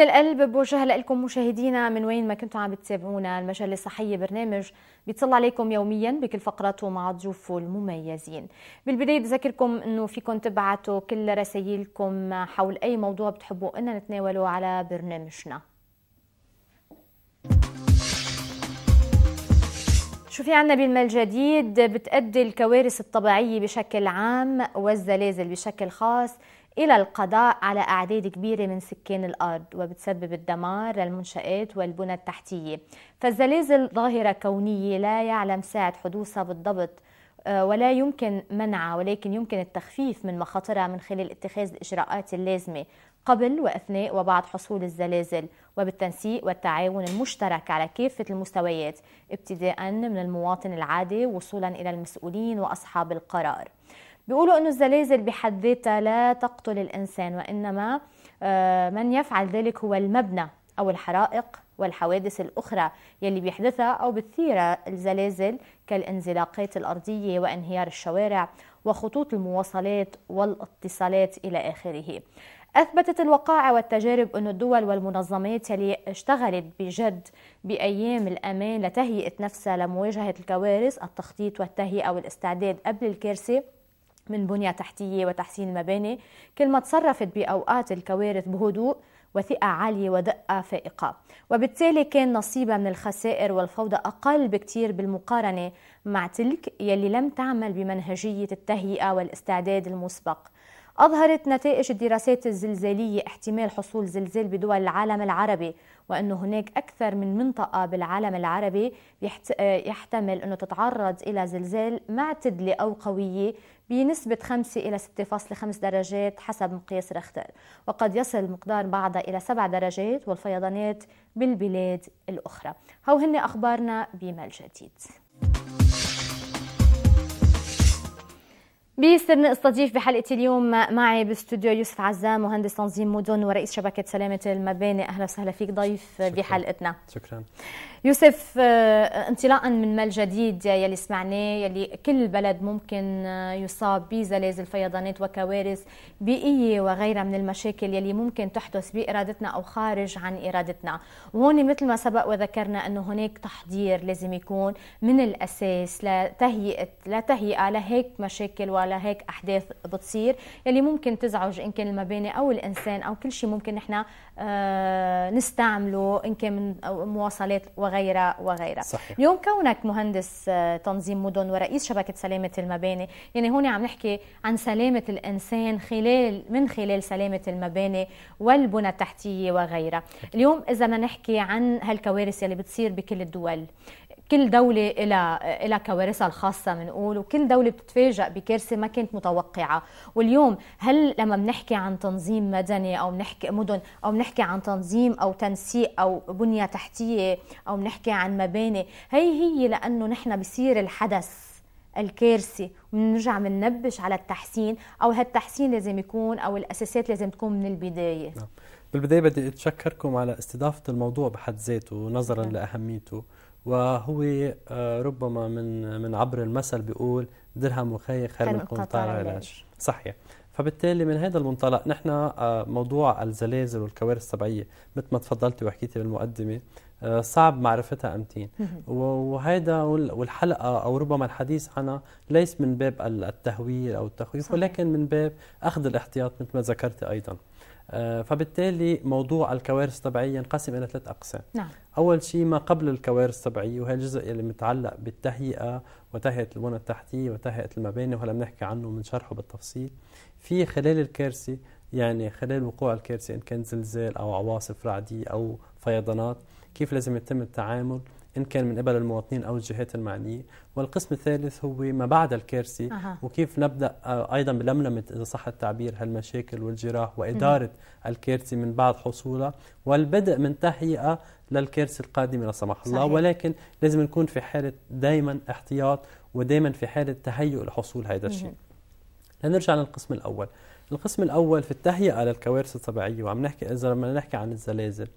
من القلب بوجه لكم مشاهدينا من وين ما كنتوا عم بتتابعونا المجله الصحيه برنامج بيطلع عليكم يوميا بكل فقراته مع ضيوفه المميزين بالبدايه بذكركم انه فيكم تبعتوا كل رسائلكم حول اي موضوع بتحبوا ان نتناوله على برنامجنا شو في عنا بالمال الجديد بتأدي الكوارث الطبيعية بشكل عام والزلازل بشكل خاص إلى القضاء على أعداد كبيرة من سكان الأرض وبتسبب الدمار للمنشآت والبنى التحتية فالزلازل ظاهرة كونية لا يعلم ساعة حدوثها بالضبط آه، ولا يمكن منعها ولكن يمكن التخفيف من مخاطرها من خلال اتخاذ الإجراءات اللازمة قبل وأثناء وبعد حصول الزلازل وبالتنسيق والتعاون المشترك على كافة المستويات ابتداء من المواطن العادي وصولا إلى المسؤولين وأصحاب القرار بيقولوا انه الزلازل بحد ذاتها لا تقتل الانسان وانما آه، من يفعل ذلك هو المبنى او الحرائق والحوادث الأخرى يلي بيحدثها أو بتثيرها الزلازل كالانزلاقات الأرضية وانهيار الشوارع وخطوط المواصلات والاتصالات إلى آخره أثبتت الوقائع والتجارب أن الدول والمنظمات يلي اشتغلت بجد بأيام الأمان لتهيئة نفسها لمواجهة الكوارث التخطيط والتهيئة والاستعداد قبل الكارثة من بنية تحتية وتحسين المباني كل ما تصرفت بأوقات الكوارث بهدوء وثقة عالية ودقة فائقة وبالتالي كان نصيبها من الخسائر والفوضى أقل بكتير بالمقارنة مع تلك يلي لم تعمل بمنهجية التهيئة والاستعداد المسبق أظهرت نتائج الدراسات الزلزالية احتمال حصول زلزال بدول العالم العربي وأنه هناك أكثر من منطقة بالعالم العربي يحتمل أنه تتعرض إلى زلزال معتدلة أو قوية بنسبة 5 إلى 6.5 درجات حسب مقياس رختر وقد يصل مقدار بعضها إلى 7 درجات والفيضانات بالبلاد الأخرى هو هن أخبارنا بما الجديد بيسرنا استضيف بحلقه اليوم معي باستوديو يوسف عزام مهندس تنظيم مدن ورئيس شبكه سلامه المباني اهلا وسهلا فيك ضيف شكرا. بحلقتنا شكرا يوسف آه، انطلاقا من ما الجديد يلي سمعناه يلي كل بلد ممكن آه، يصاب بزلازل فيضانات وكوارث بيئيه وغيرها من المشاكل يلي ممكن تحدث بارادتنا او خارج عن ارادتنا وهون مثل ما سبق وذكرنا انه هناك تحضير لازم يكون من الاساس لتهيئه لا تهيئه لهيك مشاكل ولا هيك احداث بتصير يلي ممكن تزعج ان كان المباني او الانسان او كل شيء ممكن نحن آه، نستعمله ان كان من مواصلات وغيرها وغيرها صحيح. اليوم كونك مهندس آه، تنظيم مدن ورئيس شبكه سلامه المباني يعني هون عم نحكي عن سلامه الانسان خلال من خلال سلامه المباني والبنى التحتيه وغيرها اليوم اذا ما نحكي عن هالكوارث اللي بتصير بكل الدول كل دولة إلى إلى كوارثها الخاصة بنقول وكل دولة بتتفاجأ بكارثة ما كانت متوقعة واليوم هل لما بنحكي عن تنظيم مدني أو بنحكي مدن أو بنحكي عن تنظيم أو تنسيق أو بنية تحتية أو بنحكي عن مباني هي هي لأنه نحن بصير الحدث الكارثة ونرجع بننبش على التحسين أو هالتحسين لازم يكون أو الأساسات لازم تكون من البداية نعم. بالبداية بدي أتشكركم على استضافة الموضوع بحد ذاته نظرا نعم. لأهميته وهو آه، ربما من من عبر المثل بيقول درهم وخي خير من قنطار علاج صحيح فبالتالي من هذا المنطلق نحن آه، موضوع الزلازل والكوارث الطبيعيه مثل ما تفضلتي وحكيتي بالمقدمه آه، صعب معرفتها امتين وهذا والحلقه او ربما الحديث عنها ليس من باب التهويل او التخويف ولكن من باب اخذ الاحتياط مثل ما ذكرت ايضا آه، فبالتالي موضوع الكوارث الطبيعية ينقسم إلى ثلاث أقسام نعم. أول شيء ما قبل الكوارث الطبيعية وهي الجزء اللي متعلق بالتهيئة وتهيئة البنى التحتية وتهيئة المباني وهلا بنحكي عنه وبنشرحه بالتفصيل في خلال الكارثة يعني خلال وقوع الكارثة إن كان زلزال أو عواصف رعدية أو فيضانات كيف لازم يتم التعامل ان كان من قبل المواطنين او الجهات المعنيه والقسم الثالث هو ما بعد الكارثه أه. وكيف نبدا آه، ايضا بلملمه اذا صح التعبير هالمشاكل والجراح واداره مم. الكارثه من بعد حصولها والبدء من تهيئه للكارثه القادمه لا سمح الله صحيح. ولكن لازم نكون في حاله دائما احتياط ودائما في حاله تهيؤ لحصول هذا الشيء لنرجع للقسم الاول القسم الاول في التهيئه للكوارث الطبيعيه وعم نحكي اذا لما نحكي عن الزلازل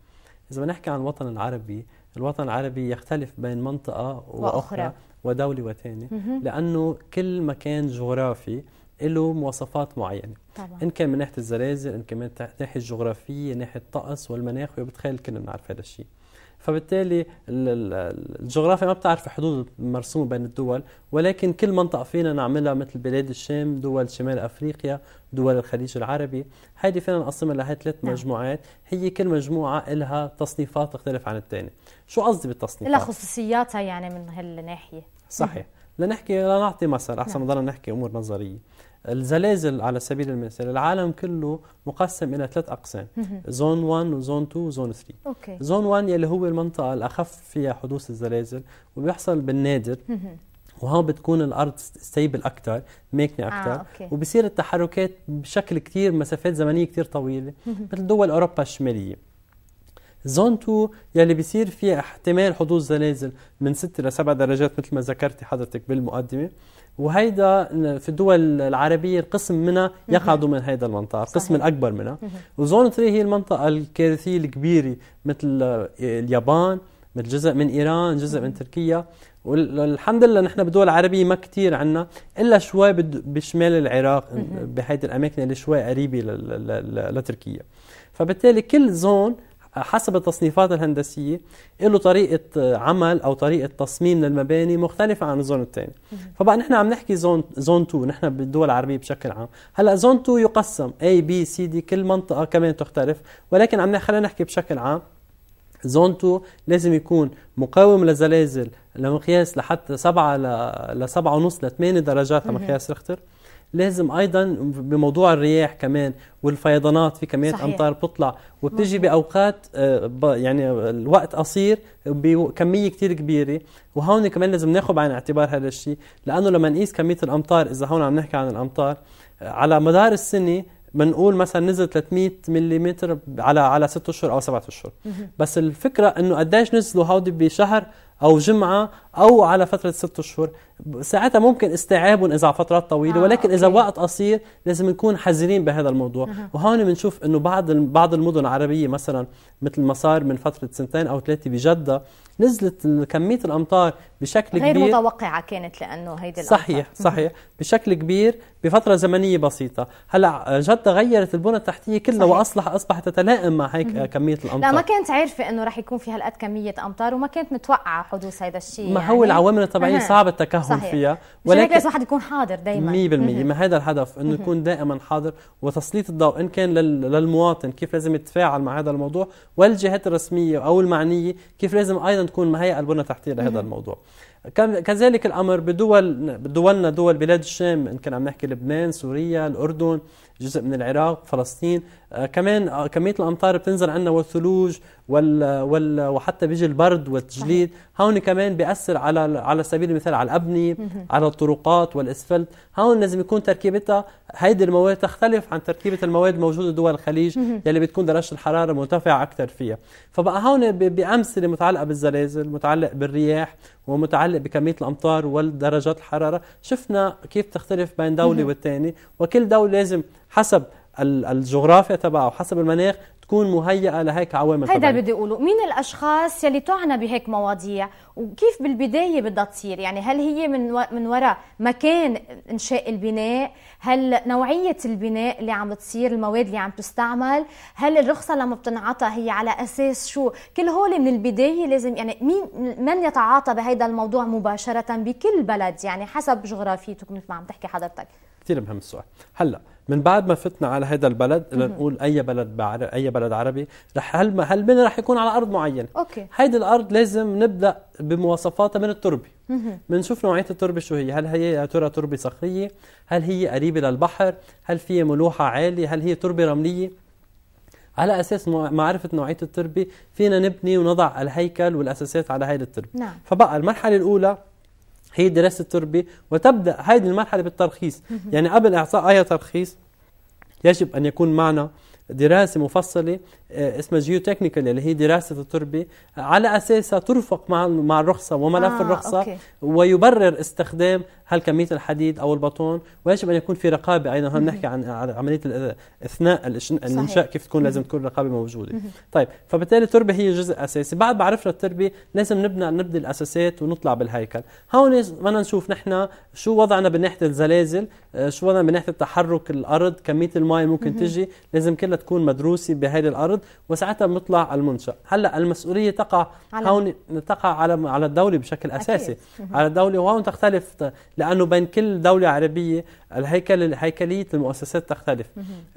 إذا بنحكي عن الوطن العربي الوطن العربي يختلف بين منطقة وأخرى, وأخرى. ودولة وثانية لأنه كل مكان جغرافي له مواصفات معينة طبعا. إن كان من ناحية الزلازل إن كان من ناحية الجغرافية ناحية الطقس والمناخ وبتخيل كلنا بنعرف هذا الشيء فبالتالي الجغرافيا ما بتعرف الحدود مرسومه بين الدول ولكن كل منطقه فينا نعملها مثل بلاد الشام دول شمال افريقيا دول الخليج العربي هيدي فينا نقسمها لهي ثلاث نعم. مجموعات هي كل مجموعه لها تصنيفات تختلف عن الثانيه شو قصدي بالتصنيفات لها خصوصياتها يعني من هالناحيه صحيح لنحكي لنعطي مثل احسن نعم. ما نحكي امور نظريه الزلازل على سبيل المثال العالم كله مقسم الى ثلاث اقسام زون 1 وزون 2 وزون 3 أوكي. زون 1 اللي هو المنطقه الاخف فيها حدوث الزلازل وبيحصل بالنادر وهون بتكون الارض ستيبل اكثر ماكنه اكثر آه، وبصير التحركات بشكل كثير مسافات زمنيه كثير طويله مثل دول اوروبا الشماليه زون 2 يلي بصير فيها احتمال حدوث زلازل من 6 ل 7 درجات مثل ما ذكرتي حضرتك بالمقدمه وهيدا في الدول العربيه قسم منها يقع ضمن هيدا المنطقه صحيح. القسم الاكبر منها وزون 3 هي المنطقه الكارثيه الكبيره مثل اليابان مثل جزء من ايران جزء من تركيا والحمد لله نحن بالدول العربية ما كتير عنا إلا شوي بشمال العراق بهيدي الأماكن اللي شوي قريبة لتركيا فبالتالي كل زون حسب التصنيفات الهندسية له طريقة عمل أو طريقة تصميم للمباني مختلفة عن الزون الثاني فبقى نحن عم نحكي زون زون 2 نحن بالدول العربية بشكل عام هلا زون 2 يقسم A B C D كل منطقة كمان تختلف ولكن عم خلينا نحكي بشكل عام زون 2 لازم يكون مقاوم لزلازل لمقياس لحتى 7 ل 7 ونص ل 8 درجات على مقياس ريختر لازم ايضا بموضوع الرياح كمان والفيضانات في كميات صحيح. امطار بتطلع وبتجي باوقات آه، يعني الوقت قصير بكميه كثير كبيره وهون كمان لازم ناخذ بعين الاعتبار هذا الشيء لانه لما نقيس كميه الامطار اذا هون عم نحكي عن الامطار آه، على مدار السنه بنقول مثلا نزل 300 ملم على على ست اشهر او سبعة اشهر بس الفكره انه قديش نزلوا هودي بشهر أو جمعة أو على فترة ست أشهر ساعتها ممكن استيعابهم إذا على فترات طويلة آه ولكن أوكي. إذا وقت قصير لازم نكون حذرين بهذا الموضوع أه. وهون بنشوف إنه بعض بعض المدن العربية مثلا مثل ما صار من فترة سنتين أو ثلاثة بجدة نزلت كمية الأمطار بشكل غير كبير غير متوقعة كانت لأنه هيدي الأمطار صحيح صحيح بشكل كبير بفترة زمنية بسيطة هلا جدة غيرت البنى التحتية كلها وأصلح أصبحت تتلائم مع هيك كمية الأمطار لا ما كانت عارفة إنه رح يكون في هالقد كمية أمطار وما كانت متوقعة حدوث هذا الشيء ما يعني هو العوامل الطبيعيه صعب التكهن صحيح. فيها ولكن لازم الواحد يكون حاضر دائما 100% ما هذا الهدف انه يكون دائما حاضر وتسليط الضوء ان كان للمواطن كيف لازم يتفاعل مع هذا الموضوع والجهات الرسميه او المعنيه كيف لازم ايضا تكون مهيئه البنى التحتيه لهذا الموضوع كذلك الامر بدول دولنا دول بلاد الشام ان كان عم نحكي لبنان سوريا الاردن جزء من العراق فلسطين آه، كمان آه، كميه الامطار بتنزل عنا والثلوج وال وال وحتى بيجي البرد والتجليد هون كمان بياثر على على سبيل المثال على الابنيه على الطرقات والاسفلت هون لازم يكون تركيبتها هيدي المواد تختلف عن تركيبه المواد الموجوده دول الخليج يلي بتكون درجه الحراره مرتفعه اكثر فيها فبقى هون بامثله متعلقه بالزلازل متعلق بالرياح ومتعلق بكميه الامطار والدرجات الحراره شفنا كيف تختلف بين دوله والثانيه وكل دوله لازم حسب الجغرافيا تبعها وحسب المناخ تكون مهيئه لهيك عوامل هذا بدي اقوله مين الاشخاص يلي تعنى بهيك مواضيع وكيف بالبدايه بدها تصير يعني هل هي من من وراء مكان انشاء البناء هل نوعيه البناء اللي عم تصير المواد اللي عم تستعمل هل الرخصه لما بتنعطى هي على اساس شو كل هول من البدايه لازم يعني مين من يتعاطى بهذا الموضوع مباشره بكل بلد يعني حسب جغرافيتك مثل ما عم تحكي حضرتك كثير مهم السؤال هلا من بعد ما فتنا على هذا البلد لنقول اي بلد اي بلد عربي رح هل هل من رح يكون على ارض معينه اوكي هيدي الارض لازم نبدا بمواصفاتها من التربه بنشوف نوعيه التربه شو هي هل هي يا ترى تربه صخريه هل هي قريبه للبحر هل فيها ملوحه عاليه هل هي تربه رمليه على اساس معرفه نوعيه التربه فينا نبني ونضع الهيكل والاساسات على هذه التربه نعم. فبقى المرحله الاولى هي دراسه التربه وتبدا هذه المرحله بالترخيص يعني قبل اعطاء اي ترخيص يجب ان يكون معنا دراسه مفصله آه، اسمها جيوتكنيكال اللي هي دراسه التربه على اساسها ترفق مع مع الرخصه وملف آه الرخصه أوكي. ويبرر استخدام هل كميه الحديد او البطون ويجب ان يكون في رقابه ايضا هم نحكي عن عمليه اثناء الانشاء كيف تكون لازم تكون الرقابه موجوده طيب فبالتالي التربه هي جزء اساسي بعد ما عرفنا التربه لازم نبنى نبني الاساسات ونطلع بالهيكل هون بدنا نشوف نحن شو وضعنا من ناحيه الزلازل آه، شو وضعنا من ناحيه تحرك الارض كميه الماء ممكن تجي لازم كلها تكون مدروسه بهذه الارض وساعتها بنطلع المنشا هلا المسؤوليه تقع هون تقع على على الدوله بشكل اساسي على الدوله وهون تختلف لانه بين كل دوله عربيه الهيكل هيكليه المؤسسات تختلف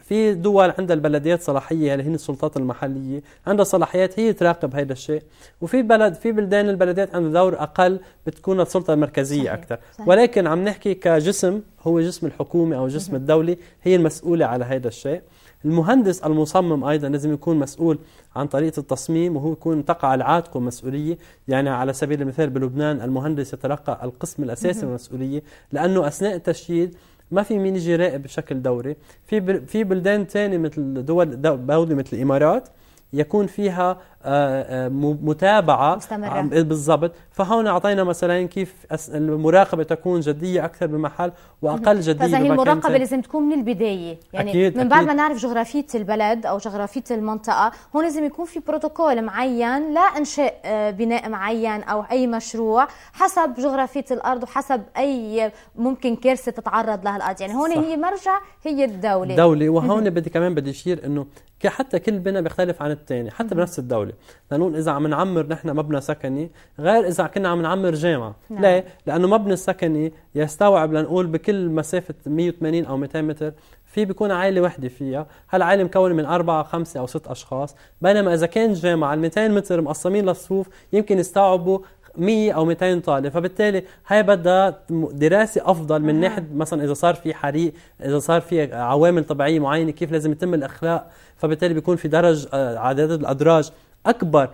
في دول عندها البلديات صلاحيه اللي يعني هن السلطات المحليه عندها صلاحيات هي تراقب هذا الشيء وفي بلد في بلدان البلديات عندها دور اقل بتكون السلطه المركزيه اكثر صحيح. ولكن عم نحكي كجسم هو جسم الحكومه او جسم الدوله هي المسؤوله على هذا الشيء المهندس المصمم أيضا لازم يكون مسؤول عن طريقة التصميم وهو يكون تقع على عاتقه مسؤولية يعني على سبيل المثال بلبنان المهندس يتلقى القسم الأساسي من المسؤولية لأنه أثناء التشييد ما في مين يجي يراقب بشكل دوري في في بلدان ثانيه مثل دول دولة مثل الامارات يكون فيها آه، آه، متابعه مستمره بالضبط فهون اعطينا مثلا كيف المراقبه تكون جديه اكثر بمحل واقل جديه فهي المراقبه لازم تكون من البدايه يعني أكيد من بعد أكيد. ما نعرف جغرافيه البلد او جغرافيه المنطقه هون لازم يكون في بروتوكول معين لانشاء آه، بناء معين او اي مشروع حسب جغرافيه الارض وحسب اي ممكن كارثه تتعرض لها الارض يعني هون صح. هي مرجع هي الدوله الدوله وهون بدي كمان بدي اشير انه حتى كل بناء بيختلف عن الثاني حتى بنفس الدوله لنقول اذا عم نعمر نحن مبنى سكني غير اذا كنا عم نعمر جامعه نعم. ليه لانه مبنى السكني يستوعب لنقول بكل مسافه 180 او 200 متر في بيكون عائله وحده فيها هالعائله مكونه من أربعة خمسة أو ست أشخاص بينما إذا كان جامعة على 200 متر مقسمين للصفوف يمكن يستوعبوا 100 او 200 طالب فبالتالي هاي بدها دراسه افضل من ناحيه مثلا اذا صار في حريق اذا صار في عوامل طبيعيه معينه كيف لازم يتم الاخلاء فبالتالي بيكون في درج آه، عدد الادراج اكبر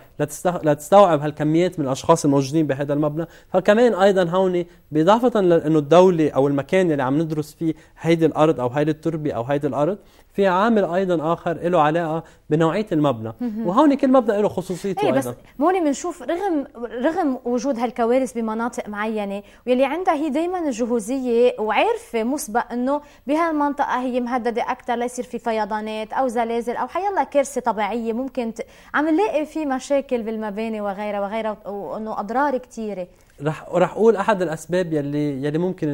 لتستوعب هالكميات من الاشخاص الموجودين بهذا المبنى فكمان ايضا هون باضافه لانه الدوله او المكان اللي عم ندرس فيه هيدي الارض او هيدي التربه او هيدي الارض في عامل ايضا اخر له علاقه بنوعيه المبنى وهون كل مبنى له خصوصيته إيه، ايضا بس هون بنشوف رغم رغم وجود هالكوارث بمناطق معينه واللي عندها هي دائما الجهوزيه وعارفه مسبق انه بهالمنطقه هي مهدده اكثر ليصير في فيضانات او زلازل او حيلا كارثه طبيعيه ممكن ت... عم نلاقي في مشاكل بالمباني وغيرها وغيرها وانه اضرار كثيره رح رح اقول احد الاسباب يلي يلي ممكن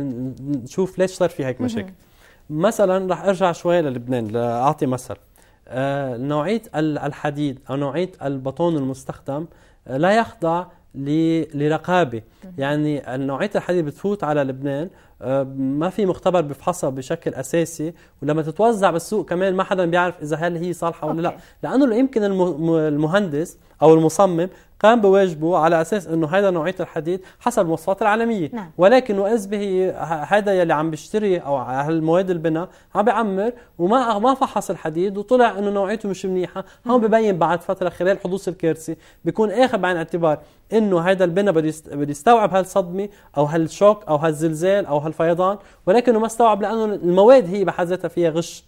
نشوف ليش صار في هيك مشاكل مثلا رح ارجع شوي للبنان لاعطي مثل آه، نوعيه الحديد او نوعيه البطون المستخدم آه، لا يخضع لرقابه يعني نوعيه الحديد بتفوت على لبنان آه، ما في مختبر بفحصها بشكل اساسي ولما تتوزع بالسوق كمان ما حدا بيعرف اذا هل هي صالحه ولا لا لانه يمكن المهندس او المصمم قام بواجبه على اساس انه هذا نوعيه الحديد حسب المواصفات العالميه نعم. ولكن به هذا يلي عم بيشتري او هالمواد البناء عم بيعمر وما ما فحص الحديد وطلع انه نوعيته مش منيحه هون ببين بعد فتره خلال حدوث الكارثه بيكون اخذ بعين الاعتبار انه هذا البناء بده يستوعب هالصدمه او هالشوك او هالزلزال او هالفيضان ولكنه ما استوعب لانه المواد هي بحد ذاتها فيها غش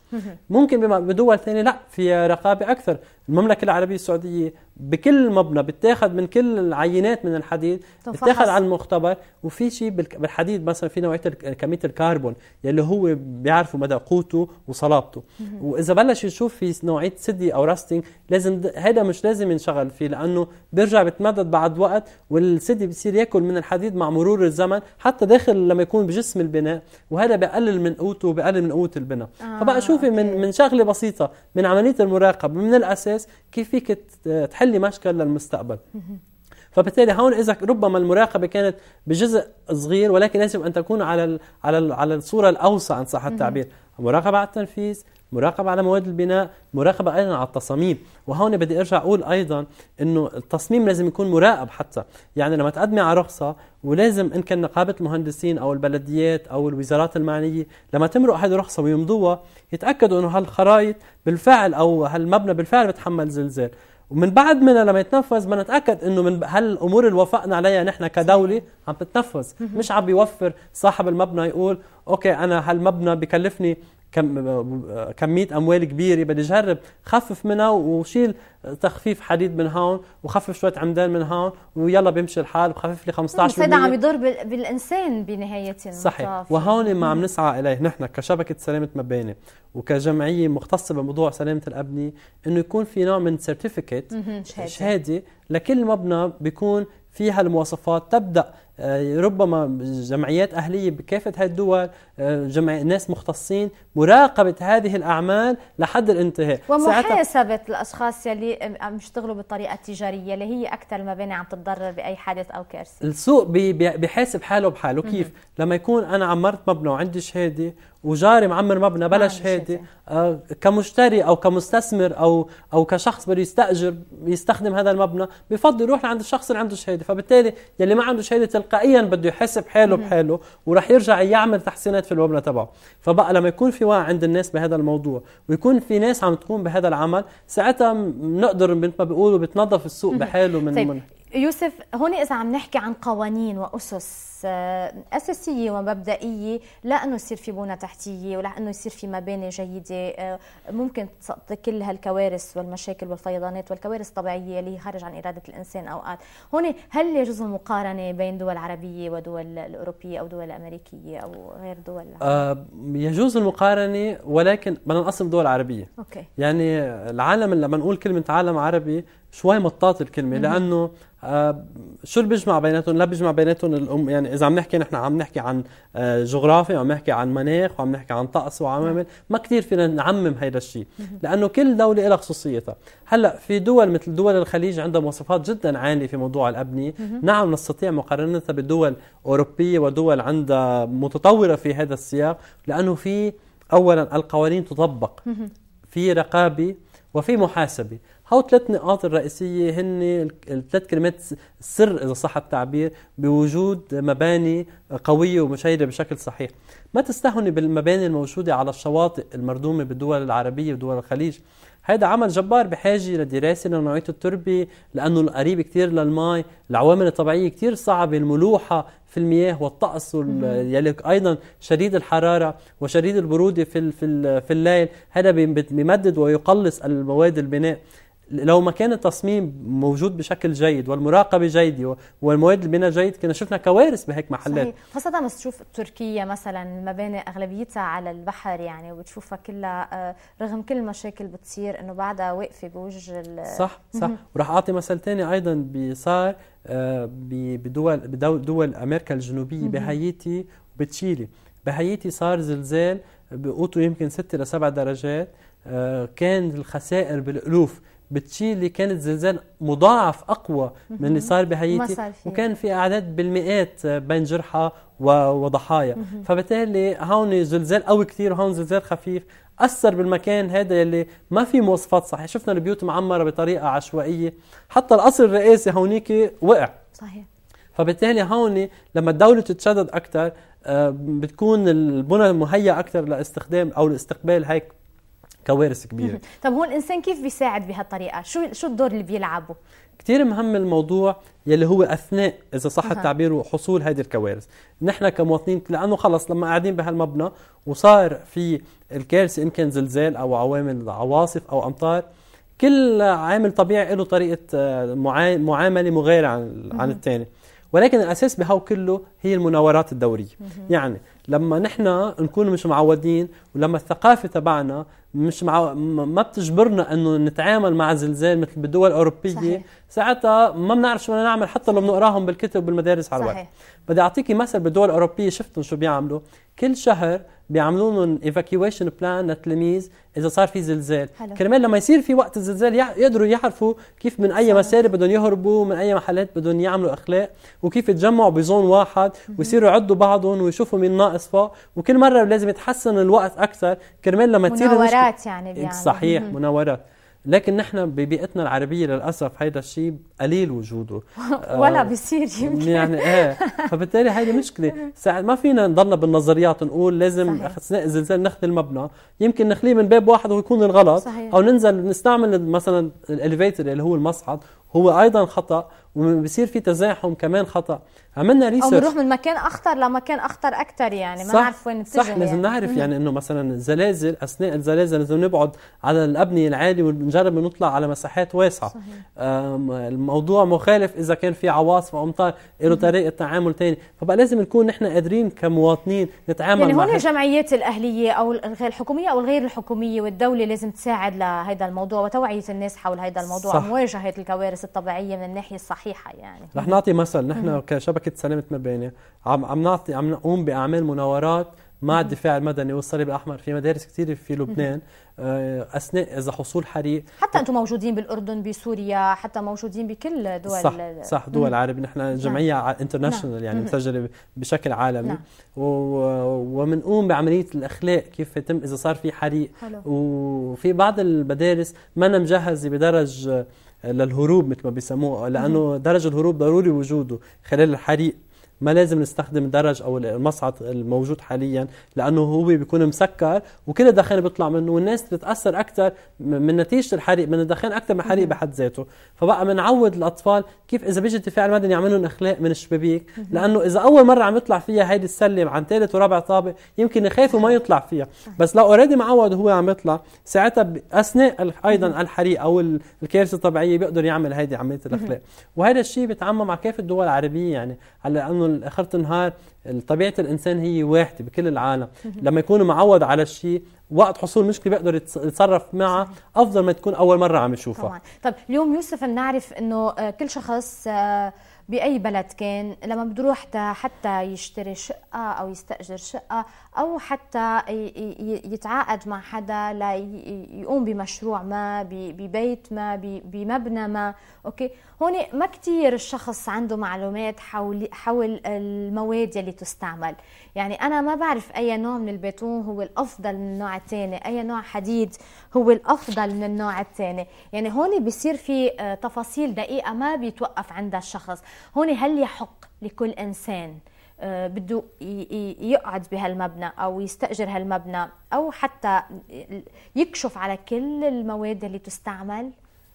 ممكن بدول ثانيه لا فيها رقابه اكثر المملكه العربيه السعوديه بكل مبنى بتاخذ من كل العينات من الحديد بتاخذ على المختبر وفي شيء بالحديد مثلا في نوعيه كميه الكربون يلي هو بيعرفوا مدى قوته وصلابته واذا بلش يشوف في نوعيه سدي او راستنج لازم هذا مش لازم ينشغل فيه لانه بيرجع بتمدد بعد وقت والسدي بصير ياكل من الحديد مع مرور الزمن حتى داخل لما يكون بجسم البناء وهذا بقلل من قوته وبقلل من قوه البناء آه فبقى شوفي من من شغله بسيطه من عمليه المراقبه من الاساس الناس كيف فيك تحلي مشكل للمستقبل فبالتالي هون اذا ربما المراقبه كانت بجزء صغير ولكن يجب ان تكون على على على الصوره الاوسع ان صح التعبير مراقبه على التنفيذ مراقبة على مواد البناء مراقبة أيضا على التصاميم وهون بدي أرجع أقول أيضا أنه التصميم لازم يكون مراقب حتى يعني لما تقدمي على رخصة ولازم إن كان نقابة المهندسين أو البلديات أو الوزارات المعنية لما تمرق هذه الرخصة ويمضوها يتأكدوا أنه هالخرايط بالفعل أو هالمبنى بالفعل بتحمل زلزال ومن بعد منها لما يتنفذ بدنا نتاكد انه من هالامور اللي وافقنا عليها نحن كدوله عم تتنفذ مش عم بيوفر صاحب المبنى يقول اوكي انا هالمبنى بكلفني كم كميه اموال كبيره بدي جرب خفف منها وشيل تخفيف حديد من هون وخفف شويه عمدان من هون ويلا بيمشي الحال وخفف لي 15 نعم، هذا عم يضر بالانسان بنهايه المطاف صحيح وهون ما عم نسعى اليه نحن كشبكه سلامه مباني وكجمعيه مختصه بموضوع سلامه الابنيه انه يكون في نوع من سيرتيفيكيت شهاده لكل مبنى بيكون فيها المواصفات تبدا آه، ربما جمعيات أهلية بكافة هذه الدول آه، جمعي ناس مختصين مراقبة هذه الأعمال لحد الانتهاء ومحاسبة الأشخاص يلي عم يشتغلوا بالطريقة التجارية اللي هي أكثر المباني عم تتضرر بأي حادث أو كارثة السوق بيحاسب حاله بحاله كيف؟ لما يكون أنا عمرت مبنى وعندي شهادة وجاري معمر مبنى بلا شهاده كمشتري او كمستثمر او او كشخص بده يستاجر يستخدم هذا المبنى بفضل يروح لعند الشخص اللي عنده شهاده فبالتالي يلي ما عنده شهاده تلقائيا بده يحسب حاله بحاله وراح يرجع يعمل تحسينات في المبنى تبعه فبقى لما يكون في وعي عند الناس بهذا الموضوع ويكون في ناس عم تقوم بهذا العمل ساعتها بنقدر مثل ما بيقولوا بتنظف السوق بحاله من طيب. من يوسف هون اذا عم نحكي عن قوانين واسس آه، اساسيه ومبدئيه لانه يصير في بنى تحتيه ولا انه يصير في مباني جيده آه، ممكن تسقط كل هالكوارث والمشاكل والفيضانات والكوارث الطبيعيه اللي خارج عن اراده الانسان اوقات هون هل يجوز المقارنه بين دول عربيه ودول الاوروبيه او دول امريكيه او غير دول آه يجوز المقارنه ولكن بدنا نقسم دول عربيه أوكي. يعني العالم لما نقول كلمه عالم عربي شوي مطاط الكلمه لانه آه شو اللي بيجمع بيناتهم؟ لا بيجمع بيناتهم الام يعني اذا عم نحكي نحن عم نحكي عن آه، جغرافيا وعم نحكي عن مناخ وعم نحكي عن طقس وعوامل ما كثير فينا نعمم هيدا الشيء لانه كل دوله لها خصوصيتها هلا في دول مثل دول الخليج عندها مواصفات جدا عاليه في موضوع الابنيه نعم نستطيع مقارنتها بدول اوروبيه ودول عندها متطوره في هذا السياق لانه في اولا القوانين تطبق في رقابه وفي محاسبة هو ثلاث نقاط الرئيسية هن الثلاث كلمات السر إذا صح التعبير بوجود مباني قوية ومشيدة بشكل صحيح ما تستهوني بالمباني الموجودة على الشواطئ المردومة بالدول العربية ودول الخليج هذا عمل جبار بحاجة لدراسة لنوعية التربة لأنه القريب كتير للماء العوامل الطبيعية كتير صعبة الملوحة في المياه والطقس يلي يعني ايضا شديد الحراره وشديد البروده في في في الليل هذا بيمدد ويقلص المواد البناء لو ما كان التصميم موجود بشكل جيد والمراقبه جيده والمواد البناء جيد كنا شفنا كوارث بهيك محلات صحيح. خاصه بس تشوف تركيا مثلا المباني اغلبيتها على البحر يعني وبتشوفها كلها آه، رغم كل المشاكل بتصير انه بعدها واقفه بوجه صح صح وراح اعطي مثل ثاني ايضا بصار آه، بدول بدول دول امريكا الجنوبيه بهايتي وبتشيلي بهايتي صار زلزال بقوته يمكن 6 ل 7 درجات آه، كان الخسائر بالالوف بتشيل اللي كانت زلزال مضاعف اقوى من اللي صار بهايتي وكان في اعداد بالمئات بين جرحى وضحايا فبالتالي هون زلزال قوي كثير وهون زلزال خفيف اثر بالمكان هذا اللي ما في مواصفات صحيح شفنا البيوت معمره بطريقه عشوائيه حتى القصر الرئاسي هونيك وقع صحيح فبالتالي هون لما الدوله تتشدد اكثر آه، بتكون البنى مهيئه اكثر لاستخدام او لاستقبال هيك كوارث كبيره طب هون الانسان كيف بيساعد بهالطريقه شو شو الدور اللي بيلعبه كثير مهم الموضوع يلي هو اثناء اذا صح التعبير حصول هذه الكوارث نحن كمواطنين لانه خلص لما قاعدين بهالمبنى وصار في الكارثه ان كان زلزال او عوامل عواصف او امطار كل عامل طبيعي له طريقه آه، معامله مغايره عن عن الثاني ولكن الاساس بهو كله هي المناورات الدوريه يعني لما نحن نكون مش معودين ولما الثقافه تبعنا مش مع ما بتجبرنا انه نتعامل مع زلزال مثل بالدول الاوروبيه صحيح. ساعتها ما بنعرف شو بدنا نعمل حتى لو بنقراهم بالكتب بالمدارس على الورق بدي اعطيكي مثل بالدول الاوروبيه شفتهم شو بيعملوا كل شهر بيعملوا لهم ايفاكيويشن بلان للتلاميذ اذا صار في زلزال حلو. كرمال لما يصير في وقت الزلزال يقدروا يعرفوا كيف من اي مسار بدهم يهربوا من اي محلات بدهم يعملوا اخلاق وكيف يتجمعوا بزون واحد ويصيروا يعدوا بعضهم ويشوفوا مين ناقص فوق وكل مره لازم يتحسن الوقت اكثر كرمال لما تصير مناورات يعني صحيح مناورات لكن نحن ببيئتنا العربيه للاسف هيدا الشيء قليل وجوده آه، ولا بيصير يمكن يعني ايه فبالتالي هيدي مشكله ما فينا نضلنا بالنظريات نقول لازم اثناء الزلزال ناخذ المبنى يمكن نخليه من باب واحد ويكون الغلط صحيح. او ننزل نستعمل مثلا الاليفيتر اللي هو المصعد هو ايضا خطا وبصير في تزاحم كمان خطا عملنا ريسيرش او بنروح من مكان اخطر لمكان اخطر اكثر يعني ما نعرف وين بتجي صح لازم يعني. نعرف يعني انه مثلا الزلازل اثناء الزلازل لازم نبعد على الابنيه العاليه ونجرب نطلع على مساحات واسعه الموضوع مخالف اذا كان في عواصف وامطار له طريقه تعامل ثاني فبقى لازم نكون نحن قادرين كمواطنين نتعامل يعني هون الجمعيات الاهليه او الحكوميه او الغير الحكوميه والدوله لازم تساعد لهذا الموضوع وتوعيه الناس حول هذا الموضوع مواجهه الكوارث الكوارث الطبيعيه من الناحيه الصحيحه يعني رح نعطي مثل نحن كشبكه سلامه مباني عم عم نعطي عم نقوم باعمال مناورات مع الدفاع المدني والصليب الاحمر في مدارس كثير في لبنان آه، اثناء اذا حصول حريق حتى انتم موجودين بالاردن بسوريا حتى موجودين بكل دول صح صح دول عربي نحن نعم. جمعيه نعم. انترناشونال يعني مسجله بشكل عالمي نعم. ومنقوم بعمليه الاخلاء كيف يتم اذا صار في حريق حلو. وفي بعض المدارس ما مجهزه بدرج للهروب مثل ما بيسموه لانه درجه الهروب ضروري وجوده خلال الحريق ما لازم نستخدم الدرج او المصعد الموجود حاليا لانه هو بيكون مسكر وكل الدخان بيطلع منه والناس بتتاثر اكثر من نتيجه الحريق من الدخان اكثر من الحريق بحد ذاته فبقى بنعود الاطفال كيف اذا بيجي الدفاع المدني يعملوا اخلاق من الشبابيك لانه اذا اول مره عم يطلع فيها هيدي السله عن ثالث ورابع طابق يمكن يخافوا ما يطلع فيها بس لو اوريدي معود هو عم يطلع ساعتها اثناء ايضا الحريق او الكارثه الطبيعيه بيقدر يعمل هيدي عمليه الاخلاق وهذا الشيء بيتعمم على كافه الدول العربيه يعني على انه اخر النهار طبيعه الانسان هي واحده بكل العالم لما يكون معود على الشيء وقت حصول مشكله بيقدر يتصرف معها افضل ما تكون اول مره عم يشوفها طبعا طيب اليوم يوسف بنعرف انه آه، كل شخص آه، باي بلد كان لما بده يروح حتى يشتري شقه او يستاجر شقه او حتى يتعاقد مع حدا ليقوم بمشروع ما ببيت ما بمبنى ما اوكي هون ما كتير الشخص عنده معلومات حول حول المواد يلي تستعمل يعني أنا ما بعرف أي نوع من البيتون هو الأفضل من النوع الثاني أي نوع حديد هو الأفضل من النوع الثاني يعني هون بيصير في آه، تفاصيل دقيقة ما بيتوقف عندها الشخص هون هل يحق لكل إنسان آه، بده يقعد بهالمبنى او يستاجر هالمبنى او حتى يكشف على كل المواد اللي تستعمل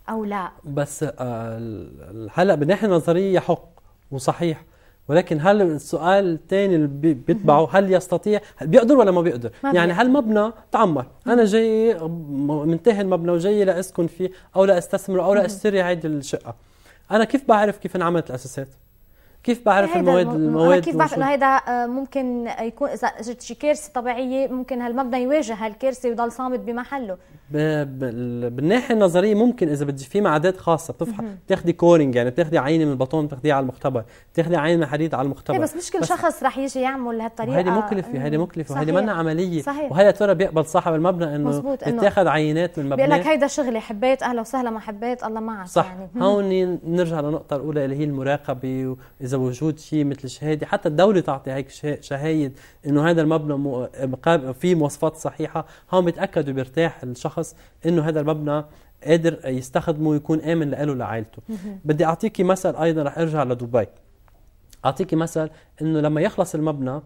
او لا بس هلا من ناحيه نظريه يحق وصحيح ولكن هل السؤال الثاني اللي بيتبعه هل يستطيع هل بيقدر ولا ما بيقدر ما يعني هل مبنى تعمر انا جاي منتهي المبنى وجاي لاسكن فيه او لاستثمر او لاشتري لا هيدي الشقه انا كيف بعرف كيف انعملت الاساسات كيف بعرف المواد المواد كيف بعرف انه هذا آه، ممكن يكون اذا اجت شي كارثه طبيعيه ممكن هالمبنى يواجه هالكارثه ويضل صامت بمحله بالناحيه النظريه ممكن اذا بدي في معادات خاصه بتفحص بتاخذي كورنج يعني بتاخذي عينه من البطون بتاخديها على المختبر بتاخذي عينه من حديد على المختبر إيه، بس مش كل بس شخص رح يجي يعمل هالطريقه هذه مكلفه هذه آه، مكلفه وهذه منا عمليه صحيح ترى بيقبل صاحب المبنى انه يتاخذ عينات من المبنى بيقول لك هيدا شغلي حبيت اهلا وسهلا ما حبيت الله معك صح يعني هون نرجع للنقطه الاولى اللي هي المراقبه واذا اذا وجود شيء مثل شهاده حتى الدوله تعطي هيك شهايد انه هذا المبنى فيه مواصفات صحيحه هون بيتاكدوا بيرتاح الشخص انه هذا المبنى قادر يستخدمه ويكون امن له لعائلته بدي اعطيكي مثل ايضا رح ارجع لدبي اعطيكي مثل انه لما يخلص المبنى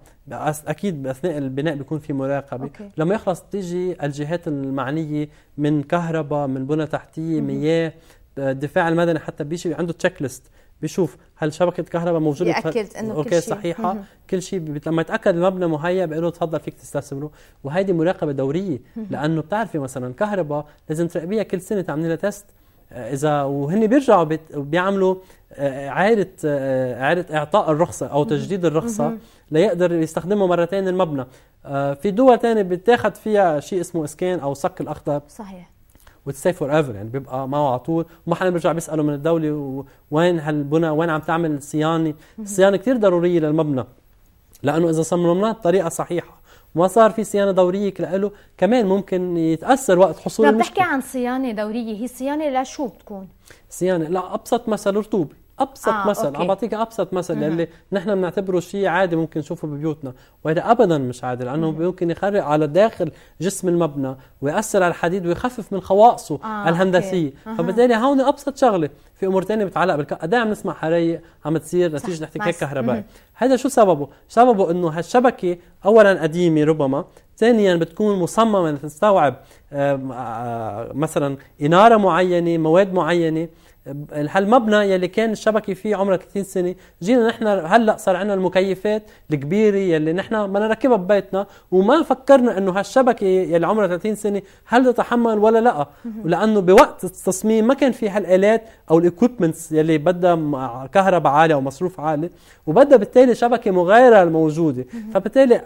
اكيد اثناء البناء بيكون في مراقبه أوكي. لما يخلص تيجي الجهات المعنيه من كهرباء من بنى تحتيه مياه الدفاع المدني حتى بيجي عنده تشيك ليست بيشوف هل شبكه كهرباء موجوده بيأكد انه اوكي صحيحه مم. كل شيء لما يتاكد المبنى مهيئ بيقول له تفضل فيك تستثمره وهيدي مراقبه دوريه مم. لانه بتعرفي مثلا كهرباء لازم تراقبيها كل سنه تعملي لها تيست آه، اذا وهن بيرجعوا بيعملوا آه، اعاده آه، اعاده اعطاء الرخصه او تجديد الرخصه ليقدر يستخدموا مرتين المبنى في دول ثانيه بتاخذ فيها شيء اسمه اسكان او صك الاخضر صحيح وتستاي فور ايفر يعني بيبقى معه على طول وما حدا بيرجع بيساله من الدوله وين هالبنى وين عم تعمل الصيانه الصيانه كثير ضروريه للمبنى لانه اذا صممناها بطريقه صحيحه وما صار في صيانه دوريه له كمان ممكن يتاثر وقت حصول لا بتحكي عن صيانه دوريه هي صيانه لشو بتكون صيانه لا ابسط مثل رطوبه ابسط آه مثل عم بعطيك ابسط مثل اللي نحن بنعتبره شيء عادي ممكن نشوفه ببيوتنا وهذا ابدا مش عادي لانه مم. ممكن يخرق على داخل جسم المبنى وياثر على الحديد ويخفف من خواصه آه الهندسيه آه. فبالتالي هون ابسط شغله في امور ثانيه بتعلق بالك قد عم نسمع حرايق عم تصير نتيجه احتكاك كهربائي هذا شو سببه سببه انه هالشبكه اولا قديمه ربما ثانيا بتكون مصممه تستوعب مثلا اناره معينه مواد معينه هالمبنى يلي كان الشبكه فيه عمرها 30 سنه جينا نحن هلا صار عندنا المكيفات الكبيره يلي نحن بدنا نركبها ببيتنا وما فكرنا انه هالشبكه يلي عمرها 30 سنه هل تتحمل ولا لا لانه بوقت التصميم ما كان في هالالات او الاكويبمنتس يلي بدها كهرباء عاليه او مصروف عالي وبدها بالتالي شبكه مغايره الموجوده فبالتالي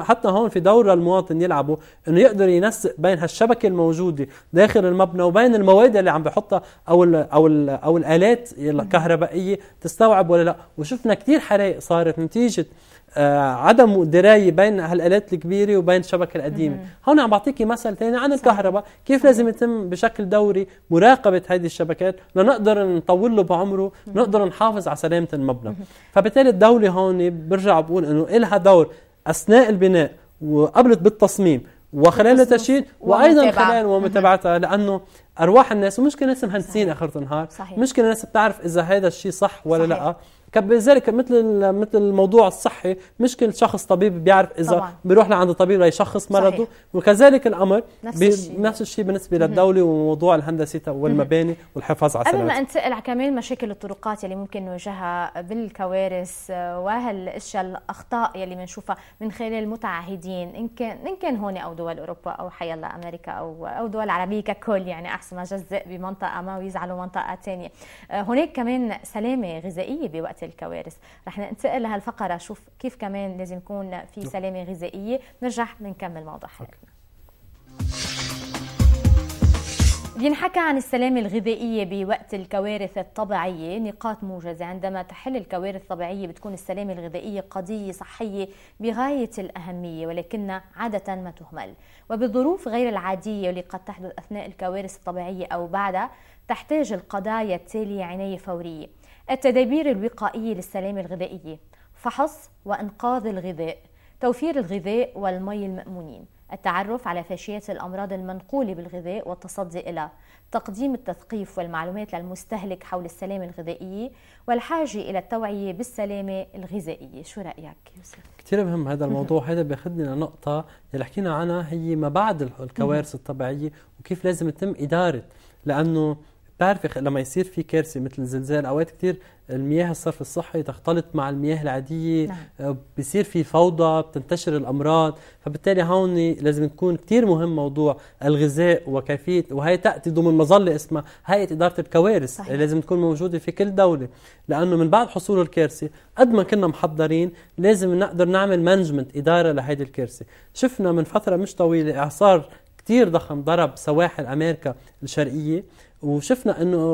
حتى هون في دور المواطن يلعبه انه يقدر ينسق بين هالشبكه الموجوده داخل المبنى وبين المواد اللي عم بحطها او او او الالات الكهربائيه تستوعب ولا لا وشفنا كثير حرائق صارت نتيجه آه، عدم درايه بين هالالات الكبيره وبين الشبكه القديمه، هون عم بعطيكي مثل ثاني عن الكهرباء، كيف لازم يتم بشكل دوري مراقبه هذه الشبكات لنقدر نطول له بعمره، نقدر نحافظ على سلامه المبنى، فبالتالي الدوله هون برجع بقول انه إلها دور اثناء البناء وقبل بالتصميم وخلال التشييد وايضا خلال ومتابعتها لانه ارواح الناس كل الناس مهندسين صحيح. اخر النهار مشكله الناس بتعرف اذا هذا الشيء صح ولا صحيح. لا كذلك مثل مثل الموضوع الصحي مش كل شخص طبيب بيعرف اذا بيروح لعند طبيب ليشخص مرضه صحيح. وكذلك الامر نفس الشيء نفس الشيء بالنسبه للدوله وموضوع الهندسه والمباني والحفاظ على قبل ما انتقل على كمان مشاكل الطرقات يلي ممكن نواجهها بالكوارث وهالاشياء الاخطاء يلي بنشوفها من خلال المتعهدين ان كان ان كان هون او دول اوروبا او حي الله امريكا او او دول عربيه ككل يعني احسن ما جزء بمنطقه ما ويزعلوا منطقه ثانيه آه، هناك كمان سلامه غذائيه بوقت الكوارث رح ننتقل لهالفقره شوف كيف كمان لازم يكون في سلامه غذائيه نرجع بنكمل موضوع حلقتنا بينحكى عن السلامة الغذائية بوقت الكوارث الطبيعية نقاط موجزة عندما تحل الكوارث الطبيعية بتكون السلامة الغذائية قضية صحية بغاية الأهمية ولكن عادة ما تهمل وبالظروف غير العادية واللي قد تحدث أثناء الكوارث الطبيعية أو بعدها تحتاج القضايا التالية عناية فورية التدابير الوقائية للسلامة الغذائية فحص وإنقاذ الغذاء توفير الغذاء والمي المأمونين التعرف على فاشيات الأمراض المنقولة بالغذاء والتصدي إلى تقديم التثقيف والمعلومات للمستهلك حول السلامة الغذائية والحاجة إلى التوعية بالسلامة الغذائية شو رأيك يوسف؟ كثير مهم هذا الموضوع هذا بياخذني لنقطة اللي حكينا عنها هي ما بعد الكوارث الطبيعية وكيف لازم تتم إدارة لأنه بتعرفي لما يصير في كارثه مثل زلزال اوقات كثير المياه الصرف الصحي تختلط مع المياه العاديه نعم. آه، بصير في فوضى بتنتشر الامراض فبالتالي هون لازم تكون كثير مهم موضوع الغذاء وكيفيه وهي تاتي ضمن مظله اسمها هيئه اداره الكوارث صحيح. لازم تكون موجوده في كل دوله لانه من بعد حصول الكارثه قد ما كنا محضرين لازم نقدر نعمل مانجمنت اداره لهيدي الكارثه شفنا من فتره مش طويله اعصار كثير ضخم ضرب سواحل امريكا الشرقيه وشفنا انه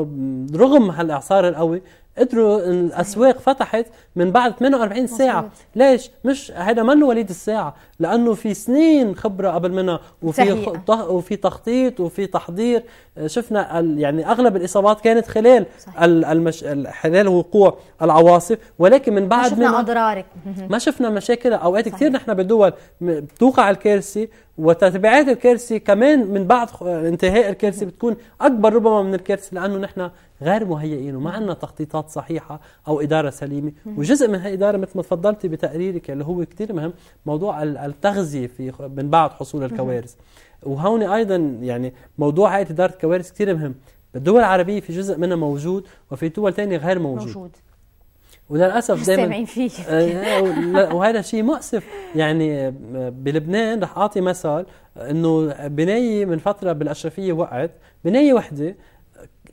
رغم هالاعصار القوي قدروا الاسواق فتحت من بعد 48 ساعه ليش مش هذا منه وليد الساعه لانه في سنين خبره قبل منها وفي صحيح. وفي تخطيط وفي تحضير آه، شفنا يعني اغلب الاصابات كانت خلال المش... خلال وقوع العواصف ولكن من بعد ما شفنا منها اضرارك ما شفنا مشاكل اوقات كثير نحن بدول بتوقع الكارثه وتتبعات الكارثه كمان من بعد انتهاء الكارثه نعم. بتكون اكبر ربما من الكارثه لانه نحن غير مهيئين وما عندنا تخطيطات صحيحه او اداره سليمه وجزء من هالاداره مثل ما تفضلتي بتقريرك اللي هو كثير مهم موضوع التغذيه في من بعد حصول الكوارث وهون ايضا يعني موضوع هيئه اداره الكوارث كثير مهم بالدول العربيه في جزء منها موجود وفي دول ثانيه غير موجود, موجود. وللاسف دائما آه، آه، وهذا شيء مؤسف يعني آه، بلبنان رح اعطي مثل انه بنايه من فتره بالاشرفيه وقعت بنايه وحده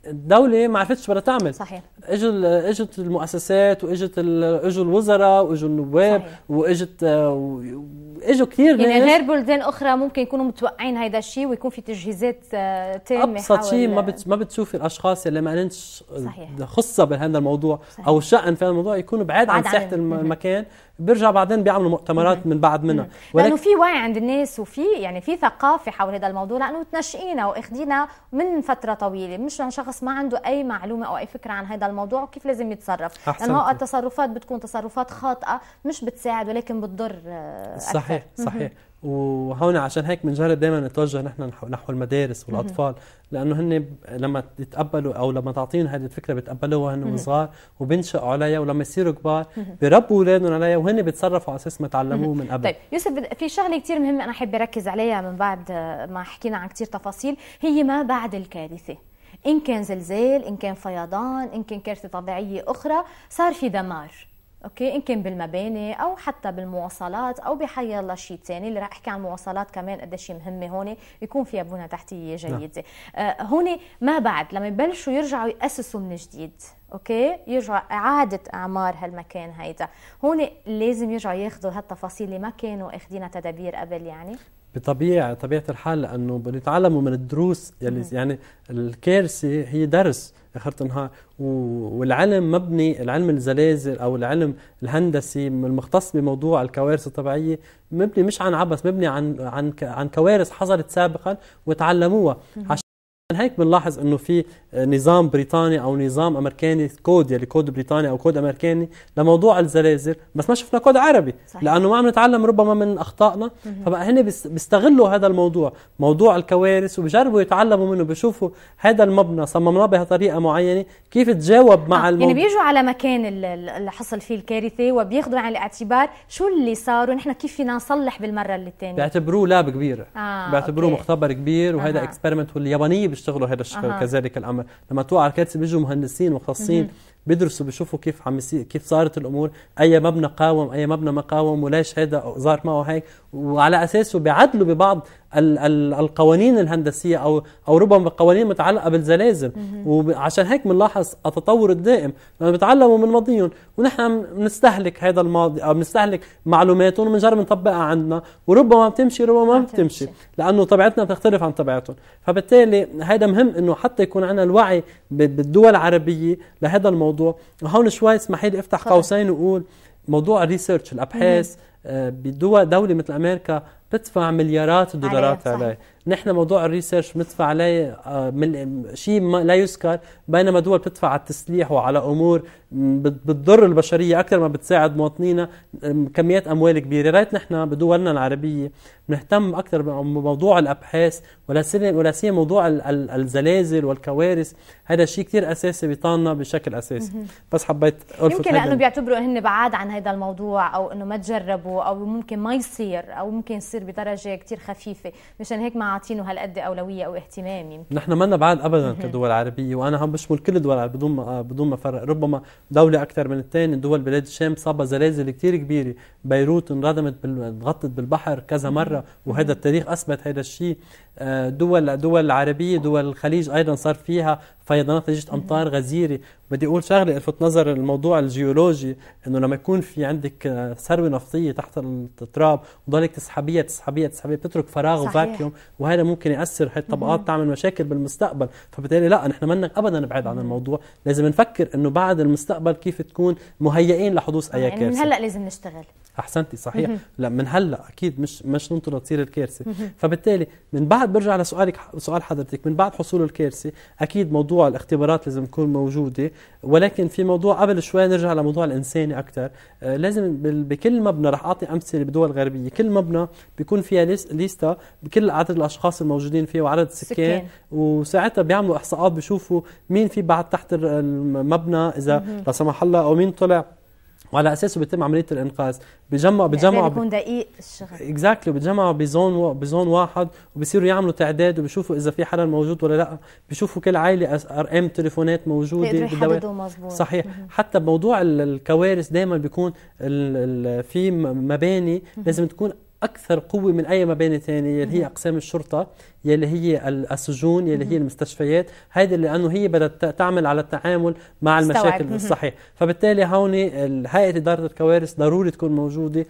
الدوله ما عرفتش بدها تعمل صحيح اجت اجت المؤسسات واجت اجوا الوزراء واجوا النواب واجت آه، اجوا كثير يعني غير بلدان اخرى ممكن يكونوا متوقعين هذا الشيء ويكون في تجهيزات آه، تامه ابسط شيء ما بت ما بتشوفي الاشخاص اللي ما لهمش آه، خصه بهذا الموضوع صحيح. او شأن في هذا الموضوع يكونوا بعاد عن ساحه المكان بيرجع بعدين بيعملوا مؤتمرات من بعد منها لانه في وعي عند الناس وفي يعني في ثقافه حول هذا الموضوع لانه تنشئينا واخدينا من فتره طويله مش عن شخص ما عنده اي معلومه او اي فكره عن هذا الموضوع وكيف لازم يتصرف لانه التصرفات بتكون تصرفات خاطئه مش بتساعد ولكن بتضر أكثر. صحيح صحيح وهون عشان هيك بنجرب دائما نتوجه نحن نحو المدارس والاطفال لانه هن لما يتقبلوا او لما تعطيهم هذه الفكره بيتقبلوها هن صغار وبنشأوا عليها ولما يصيروا كبار بربوا اولادهم عليها وهن بيتصرفوا على اساس ما تعلموه من قبل طيب يوسف في شغله كثير مهمه انا حابه اركز عليها من بعد ما حكينا عن كثير تفاصيل هي ما بعد الكارثه ان كان زلزال ان كان فيضان ان كان كارثه طبيعيه اخرى صار في دمار اوكي ان كان بالمباني او حتى بالمواصلات او بحي الله شيء ثاني اللي رح احكي عن المواصلات كمان قديش مهمه هون يكون فيها بنى تحتيه نعم. جيده آه هون ما بعد لما يبلشوا يرجعوا ياسسوا من جديد اوكي يرجع اعاده اعمار هالمكان هيدا هون لازم يرجعوا ياخذوا هالتفاصيل اللي ما كانوا اخذينها تدابير قبل يعني بطبيعة طبيعة الحال لأنه بنتعلموا من الدروس نعم. يعني مم. يعني الكارثة هي درس اخر النهار والعلم مبني العلم الزلازل أو العلم الهندسي المختص بموضوع الكوارث الطبيعية مبني مش عن عبث مبني عن عن عن كوارث حصلت سابقا وتعلموها هيك بنلاحظ انه في نظام بريطاني او نظام امريكاني كود يلي كود بريطاني او كود امريكاني لموضوع الزلازل بس ما شفنا كود عربي صحيح. لانه ما عم نتعلم ربما من اخطائنا فبقى هن بيستغلوا هذا الموضوع موضوع الكوارث وبجربوا يتعلموا منه بشوفوا هذا المبنى صممناه بطريقه معينه كيف تجاوب مع آه. الموضوع يعني بيجوا على مكان اللي حصل فيه الكارثه وبياخذوا على الاعتبار شو اللي صار ونحن كيف فينا نصلح بالمره الثانيه بيعتبروه لاب كبير آه. بيعتبروه مختبر كبير وهذا آه. اكسبيرمنت واليابانيه بيشتغلوا هذا الشغل أه. كذلك الامر لما توقع على الكارثه بيجوا مهندسين مختصين بيدرسوا بيشوفوا كيف عم كيف صارت الامور اي مبنى قاوم اي مبنى ما قاوم وليش هذا ظهر معه هيك وعلى اساسه بيعدلوا ببعض الـ الـ القوانين الهندسيه او او ربما قوانين متعلقه بالزلازل وعشان هيك بنلاحظ التطور الدائم لانه بيتعلموا من ماضيهم ونحن بنستهلك هذا الماضي او بنستهلك معلوماتهم وبنجرب نطبقها عندنا وربما بتمشي ربما ما بتمشي لانه طبيعتنا بتختلف عن طبيعتهم فبالتالي هذا مهم انه حتى يكون عندنا الوعي بالدول العربيه لهذا الموضوع وهون شوي اسمحي لي افتح قوسين واقول موضوع الريسيرش الابحاث آه، بدول دولة مثل أمريكا بتدفع مليارات الدولارات عليه, عليه. نحن موضوع الريسيرش بندفع عليه آه، شيء لا يذكر بينما دول بتدفع على التسليح وعلى امور بتضر البشريه اكثر ما بتساعد مواطنينا كميات اموال كبيره رايت نحن بدولنا العربيه بنهتم اكثر بموضوع الابحاث ولا ولا سيما موضوع الزلازل والكوارث هذا شيء كثير اساسي بيطالنا بشكل اساسي بس حبيت يمكن لانه بيعتبروا هن بعاد عن هذا الموضوع او انه ما تجربوا او ممكن ما يصير او ممكن يصير بتصير بدرجه كثير خفيفه مشان هيك ما عاطينه هالقد اولويه او اهتمام يمكن نحن ما بعاد ابدا كدول عربيه وانا عم بشمل كل الدول العربيه بدون ما بدون ما فرق ربما دوله اكثر من الثانيه دول بلاد الشام صابها زلازل كثير كبيره بيروت انردمت انغطت بالبحر كذا مره وهذا التاريخ اثبت هذا الشيء آه، دول دول عربيه دول الخليج ايضا صار فيها فيضانات نتيجه امطار غزيره بدي اقول شغله الفت نظر الموضوع الجيولوجي انه لما يكون في عندك آه، ثروه نفطيه تحت التراب وضلك تسحبيها تسحبيها تسحبيها بتترك فراغ وفاكيوم وهذا ممكن ياثر هاي الطبقات تعمل مشاكل بالمستقبل فبالتالي لا نحن منك ابدا نبعد عن الموضوع لازم نفكر انه بعد المستقبل كيف تكون مهيئين لحدوث اي يعني كارثه من هلا لازم نشتغل احسنتي صحيح لا من هلا اكيد مش مش ننطر تصير الكارثه فبالتالي من بعد برجع لسؤالك سؤال حضرتك من بعد حصول الكارثه اكيد موضوع الاختبارات لازم تكون موجوده ولكن في موضوع قبل شوي نرجع لموضوع الانساني اكثر آه لازم بكل مبنى رح اعطي امثله بدول غربيه كل مبنى بيكون فيها ليستا بكل عدد الاشخاص الموجودين فيه وعدد السكان وساعتها بيعملوا احصاءات بيشوفوا مين في بعد تحت المبنى اذا لا سمح الله او مين طلع وعلى اساسه بيتم عمليه الانقاذ بجمع يعني بجمع بيكون دقيق الشغل اكزاكتلي exactly. بزون و... بزون واحد وبصيروا يعملوا تعداد وبشوفوا اذا في حدا موجود ولا لا بشوفوا كل عائله ارقام تليفونات موجوده بيقدروا يحددوا مزبوط صحيح مم. حتى بموضوع الكوارث دائما بيكون ال... ال... في مباني لازم تكون اكثر قوه من اي مباني ثانيه اللي هي اقسام الشرطه يلي هي السجون يلي هي المستشفيات هيدي لانه هي بدها تعمل على التعامل مع المشاكل الصحيه فبالتالي هون هيئه اداره الكوارث ضروري تكون موجوده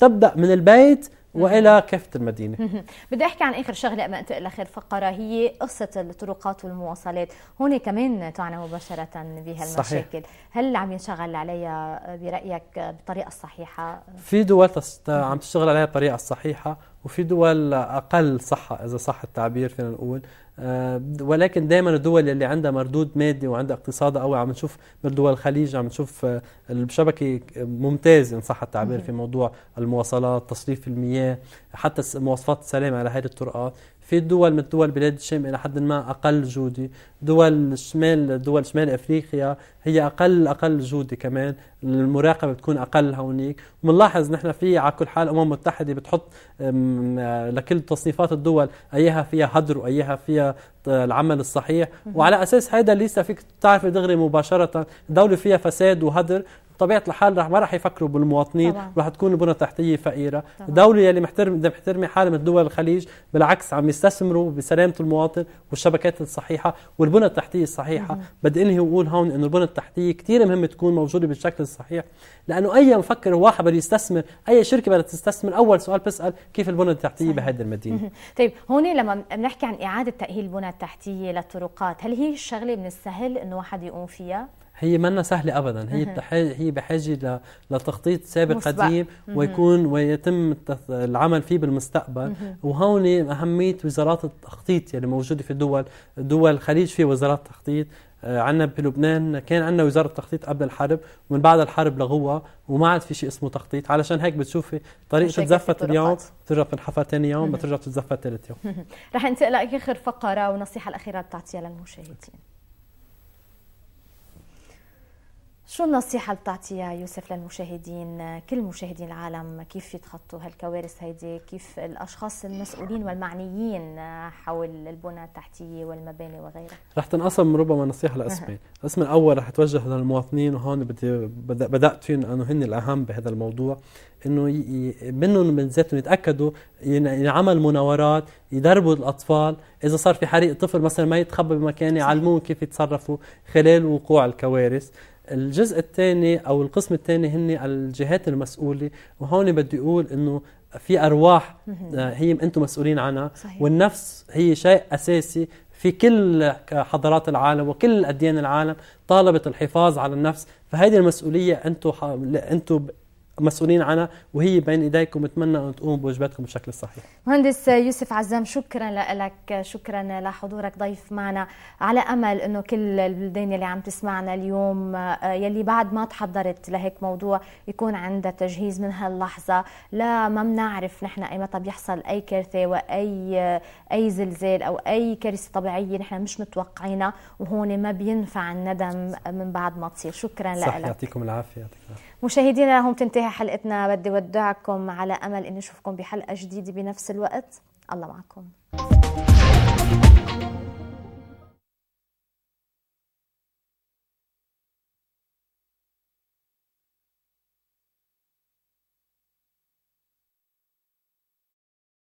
تبدا من البيت والى كافه المدينه. بدي احكي عن اخر شغله ما انتقل لاخر فقره هي قصه الطرقات والمواصلات، هون كمان تعنى مباشره بهالمشاكل، صحيح. هل عم ينشغل عليها برايك بالطريقه الصحيحه؟ في دول عم تشتغل عليها بالطريقه الصحيحه وفي دول اقل صحه اذا صح التعبير فينا نقول، آه، ولكن دائما الدول اللي عندها مردود مادي وعندها اقتصاد قوي عم نشوف بالدول دول الخليج عم نشوف آه، الشبكه ممتاز ان صح التعبير في موضوع المواصلات تصريف المياه حتى مواصفات السلامه على هذه الطرقات في دول مثل دول بلاد الشام الى حد ما اقل جوده دول الشمال دول شمال افريقيا هي اقل اقل جوده كمان المراقبه بتكون اقل هونيك وبنلاحظ نحن في على كل حال الامم المتحده بتحط لكل تصنيفات الدول ايها فيها هدر وايها فيها العمل الصحيح وعلى اساس هذا لسه فيك تعرف دغري مباشره دوله فيها فساد وهدر بطبيعه الحال رح ما رح يفكروا بالمواطنين طبعا. رح تكون البنى التحتيه فقيره طبعا. الدوله يلي محترم محترمه حالها من دول الخليج بالعكس عم يستثمروا بسلامه المواطن والشبكات الصحيحه والبنى التحتيه الصحيحه بدي انهي واقول هون انه البنى التحتيه كثير مهم تكون موجوده بالشكل الصحيح لانه اي مفكر واحد بده يستثمر اي شركه بدها تستثمر اول سؤال بسال كيف البنى التحتيه بهذه المدينه طيب هون لما بنحكي عن اعاده تاهيل البنى التحتيه للطرقات هل هي الشغله من السهل انه واحد يقوم فيها هي منا سهلة أبدا هي هي بحاجة لتخطيط سابق مسبق. قديم ويكون ويتم العمل فيه بالمستقبل وهون أهمية وزارات التخطيط يعني موجودة في الدول دول الخليج في وزارات تخطيط آه، عندنا بلبنان كان عندنا وزارة تخطيط قبل الحرب ومن بعد الحرب لغوها وما عاد في شيء اسمه تخطيط علشان هيك بتشوفي طريقة تتزفت اليوم بترجع تنحفى ثاني يوم بترجع تتزفت ثالث يوم رح انتقل لآخر فقرة والنصيحة الأخيرة بتعطيها للمشاهدين شو النصيحة اللي بتعطيها يوسف للمشاهدين كل مشاهدين العالم كيف يتخطوا هالكوارث هيدي كيف الأشخاص المسؤولين والمعنيين حول البنى التحتية والمباني وغيرها رح تنقسم ربما نصيحة لقسمين القسم الأول رح توجه للمواطنين وهون بدي بدأت فيهم أنه هن الأهم بهذا الموضوع انه منهم من ذاتهم يتاكدوا ينعمل مناورات يدربوا الاطفال اذا صار في حريق طفل مثلا ما يتخبى بمكان يعلموه كيف يتصرفوا خلال وقوع الكوارث الجزء الثاني او القسم الثاني هن الجهات المسؤوله وهون بدي اقول انه في ارواح آه، هي انتم مسؤولين عنها صحيح. والنفس هي شيء اساسي في كل حضارات العالم وكل اديان العالم طالبت الحفاظ على النفس فهذه المسؤوليه انتم انتم مسؤولين عنها وهي بين ايديكم بتمنى ان تقوموا بواجباتكم بالشكل الصحيح. مهندس يوسف عزام شكرا لك شكرا لحضورك ضيف معنا على امل انه كل البلدان اللي عم تسمعنا اليوم آه، يلي بعد ما تحضرت لهيك موضوع يكون عندها تجهيز من هاللحظه لا ما بنعرف نحن ايمتى بيحصل اي كارثه واي آه، اي زلزال او اي كارثه طبيعيه نحن مش متوقعينها وهون ما بينفع الندم من بعد ما تصير شكرا لك. صح يعطيكم العافيه. مشاهدينا هم تنتهي حلقتنا بدي ودعكم على امل اني اشوفكم بحلقه جديده بنفس الوقت الله معكم